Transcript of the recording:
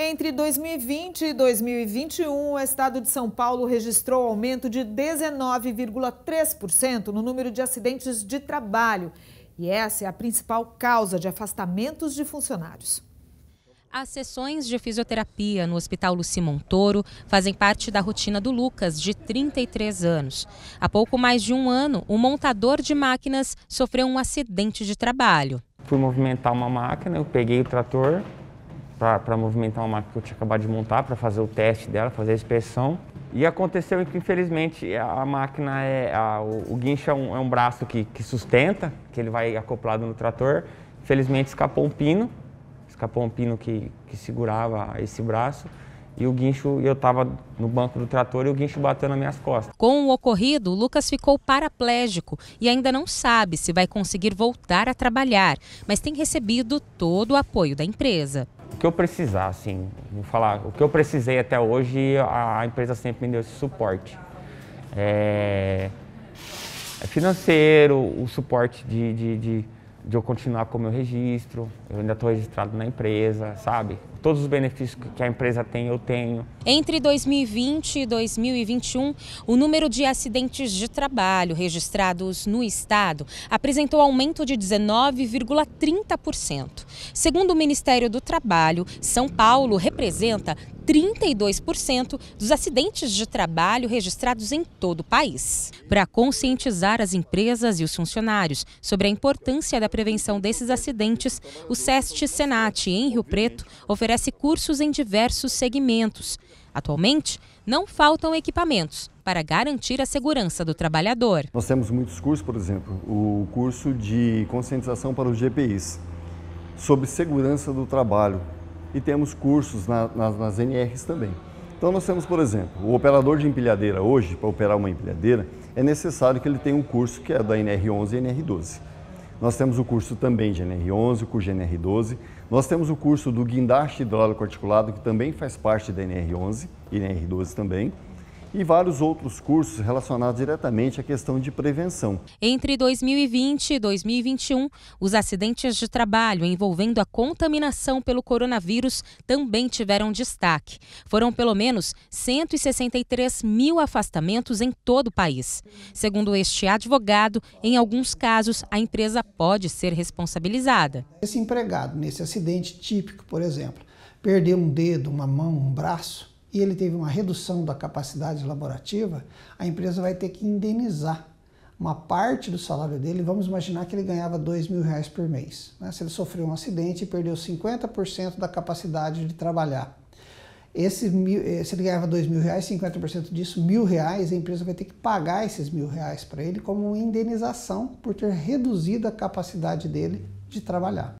Entre 2020 e 2021, o estado de São Paulo registrou aumento de 19,3% no número de acidentes de trabalho. E essa é a principal causa de afastamentos de funcionários. As sessões de fisioterapia no Hospital Lucimon Toro fazem parte da rotina do Lucas, de 33 anos. Há pouco mais de um ano, o montador de máquinas sofreu um acidente de trabalho. Fui movimentar uma máquina, eu peguei o trator, para movimentar uma máquina que eu tinha acabado de montar, para fazer o teste dela, fazer a inspeção. E aconteceu que, infelizmente, a máquina, é a, o, o guincho é um, é um braço que, que sustenta, que ele vai acoplado no trator. Infelizmente, escapou um pino, escapou um pino que, que segurava esse braço e o guincho, eu estava no banco do trator e o guincho bateu nas minhas costas. Com o ocorrido, o Lucas ficou paraplégico e ainda não sabe se vai conseguir voltar a trabalhar, mas tem recebido todo o apoio da empresa o que eu precisar, assim, vou falar, o que eu precisei até hoje, a, a empresa sempre me deu esse suporte. É, é financeiro, o suporte de, de, de de eu continuar com o meu registro, eu ainda estou registrado na empresa, sabe? Todos os benefícios que a empresa tem, eu tenho. Entre 2020 e 2021, o número de acidentes de trabalho registrados no estado apresentou aumento de 19,30%. Segundo o Ministério do Trabalho, São Paulo representa 32% dos acidentes de trabalho registrados em todo o país. Para conscientizar as empresas e os funcionários sobre a importância da prevenção desses acidentes, o SEST Senat em Rio Preto oferece cursos em diversos segmentos. Atualmente, não faltam equipamentos para garantir a segurança do trabalhador. Nós temos muitos cursos, por exemplo, o curso de conscientização para os GPIs sobre segurança do trabalho, e temos cursos na, nas, nas NRs também. Então nós temos, por exemplo, o operador de empilhadeira hoje, para operar uma empilhadeira, é necessário que ele tenha um curso que é da NR11 e NR12. Nós temos o curso também de NR11, o curso de NR12. Nós temos o curso do guindaste hidráulico articulado, que também faz parte da NR11 e NR12 também e vários outros cursos relacionados diretamente à questão de prevenção. Entre 2020 e 2021, os acidentes de trabalho envolvendo a contaminação pelo coronavírus também tiveram destaque. Foram pelo menos 163 mil afastamentos em todo o país. Segundo este advogado, em alguns casos a empresa pode ser responsabilizada. Esse empregado, nesse acidente típico, por exemplo, perdeu um dedo, uma mão, um braço e ele teve uma redução da capacidade laborativa, a empresa vai ter que indenizar uma parte do salário dele. Vamos imaginar que ele ganhava dois mil reais por mês. Né? Se ele sofreu um acidente e perdeu 50% da capacidade de trabalhar. Esse, eh, se ele ganhava dois mil reais, 50% disso, mil reais, a empresa vai ter que pagar esses mil reais para ele como indenização por ter reduzido a capacidade dele de trabalhar.